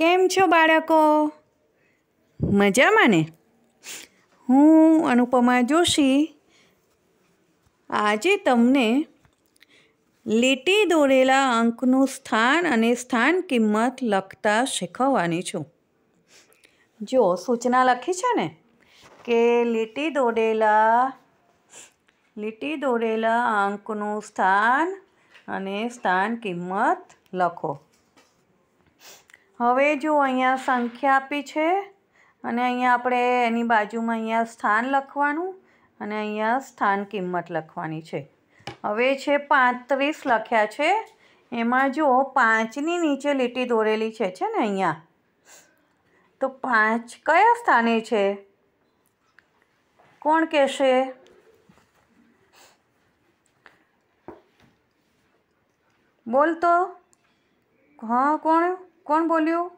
કેમ છો બાળકો મજામાં ને હું અનુપમા જોશી આજે તમને લીટી દોરેલા અંકનું સ્થાન અને સ્થાન કિંમત લખતા શીખવવાની છું જો સૂચના લખી છે ને કે લીટી દોરેલા લીટી દોરેલા અંકનું સ્થાન અને સ્થાન કિંમત લખો હવે જો અહીંયા સંખ્યા આપી છે અને અહીંયા આપણે એની બાજુમાં અહીંયા સ્થાન લખવાનું અને અહીંયા સ્થાન કિંમત લખવાની છે હવે છે પાંત્રીસ લખ્યા છે એમાં જો પાંચની નીચે લીટી દોરેલી છે છે ને અહીંયા તો પાંચ કયા સ્થાને છે કોણ કહેશે બોલ તો હા કોણ કોણ બોલ્યું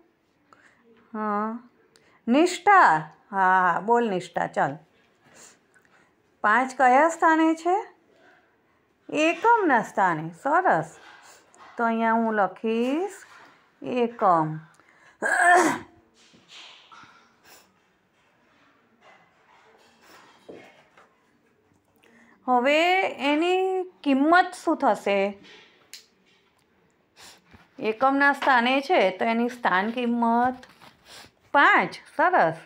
હા નિષ્ઠા હા હા બોલ નિષ્ઠા ચાલ પાંચ કયા સ્થાને છે એકમના સ્થાને સરસ તો અહીંયા હું લખીશ એકમ હવે એની કિંમત શું થશે એકમના સ્થાને છે તો એની સ્થાન કિંમત પાંચ સરસ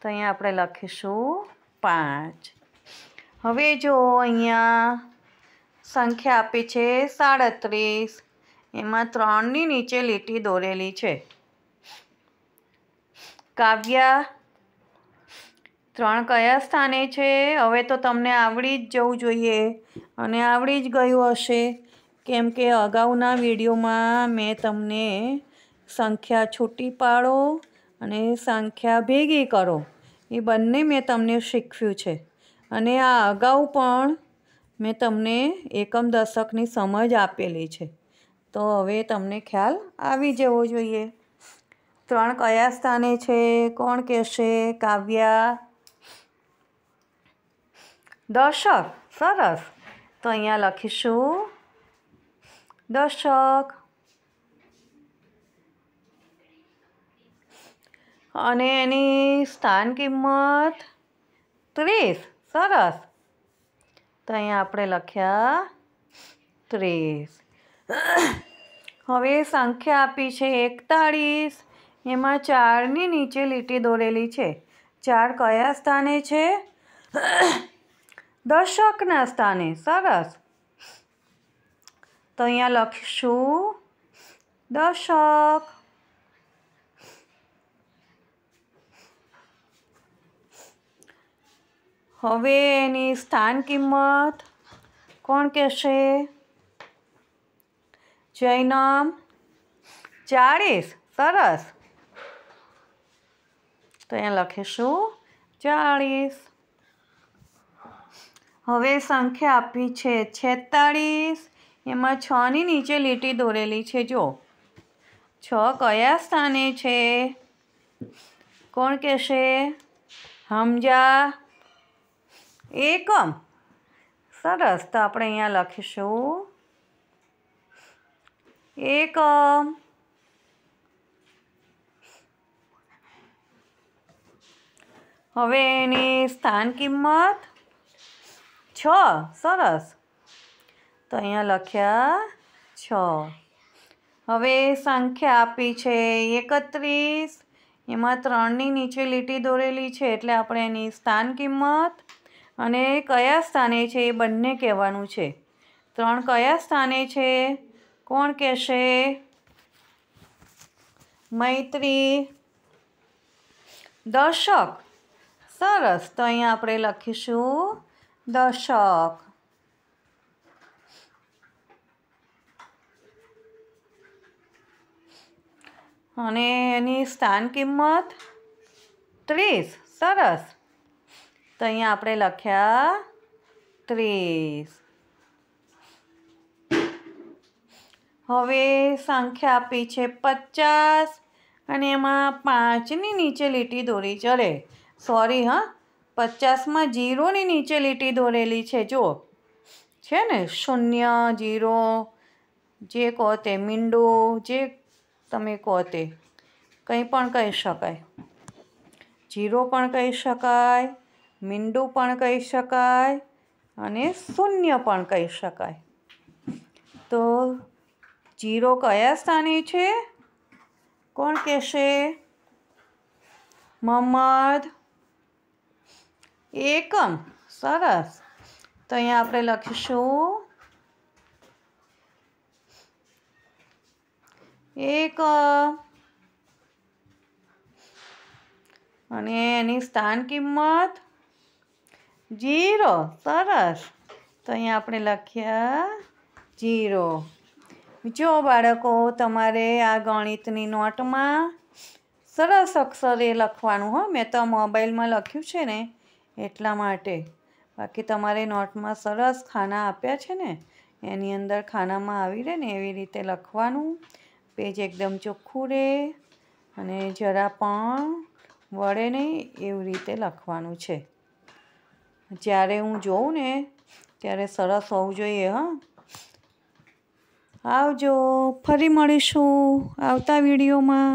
તો અહીંયા આપણે લખીશું પાંચ હવે જો અહીંયા સંખ્યા આપી છે સાડત્રીસ એમાં ત્રણની નીચે લીટી દોરેલી છે કાવ્યા ત્રણ કયા સ્થાને છે હવે તો તમને આવડી જ જવું જોઈએ અને આવડી જ ગયું હશે કેમ કે અગાઉના વિડીયોમાં મેં તમને સંખ્યા છૂટી પાડો અને સંખ્યા ભેગી કરો એ બંને મેં તમને શીખવ્યું છે અને આ અગાઉ પણ મેં તમને એકમ દશકની સમજ આપેલી છે તો હવે તમને ખ્યાલ આવી જવો જોઈએ ત્રણ કયા સ્થાને છે કોણ કહેશે કાવ્યા દશક સરસ તો અહીંયા લખીશું દશક અને એની સ્થાન કિંમત ત્રીસ સરસ તો અહીંયા આપણે લખ્યા ત્રીસ હવે સંખ્યા આપી છે એકતાળીસ એમાં ચારની નીચે લીટી દોરેલી છે ચાર કયા સ્થાને છે દશકના સ્થાને સરસ તો અહીંયા લખીશું દશક હવે એની સ્થાન કિંમત કોણ કહેશે જૈનમ ચાળીસ સરસ તો અહીંયા લખીશું ચાળીસ હવે સંખ્યા આપી છે છેતાળીસ એમાં છની નીચે લીટી દોરેલી છે જો છ કયા સ્થાને છે કોણ કહેશે હમજા એકમ સરસ તો આપણે અહીંયા લખીશું એકમ હવે એની સ્થાન કિંમત છ સરસ તો અહીંયા લખ્યા છ હવે સંખ્યા આપી છે એકત્રીસ એમાં ત્રણની નીચે લીટી દોરેલી છે એટલે આપણે એની સ્થાન કિંમત અને કયા સ્થાને છે એ બંને કહેવાનું છે ત્રણ કયા સ્થાને છે કોણ કહેશે મૈત્રી દશક સરસ તો અહીંયા આપણે લખીશું દશક અને એની સ્થાન કિંમત ત્રીસ સરસ તો અહીંયા આપણે લખ્યા ત્રીસ હવે સંખ્યા આપી છે પચાસ અને એમાં પાંચની નીચે લીટી દોરી ચડે સોરી હા પચાસમાં જીરોની નીચે લીટી દોરેલી છે જો છે ને શૂન્ય જીરો જે કહો તે મીંડો જે તમે કહો તે કંઈ પણ કહી શકાય જીરો પણ કહી શકાય મીંડું પણ કહી શકાય અને શૂન્ય પણ કહી શકાય તો જીરો કયા સ્થાને છે કોણ કહેશે મમદ એકમ સરસ તો અહીંયા આપણે લખીશું એક અને એની સ્થાન કિંમત જીરો સરસ તો અહીંયા આપણે લખ્યા જીરો જો બાળકો તમારે આ ગણિતની નોટમાં સરસ અક્ષરે લખવાનું હો મેં તો મોબાઈલમાં લખ્યું છે ને એટલા માટે બાકી તમારે નોટમાં સરસ ખાના આપ્યા છે ને એની અંદર ખાનામાં આવી રહે ને એવી રીતે લખવાનું પેજ એકદમ ચોખ્ખું રહે અને જરા પણ વળે નહીં એવી રીતે લખવાનું છે જ્યારે હું જોઉં ને ત્યારે સરસ હોવું જોઈએ હા આવજો ફરી મળીશું આવતા વિડીયોમાં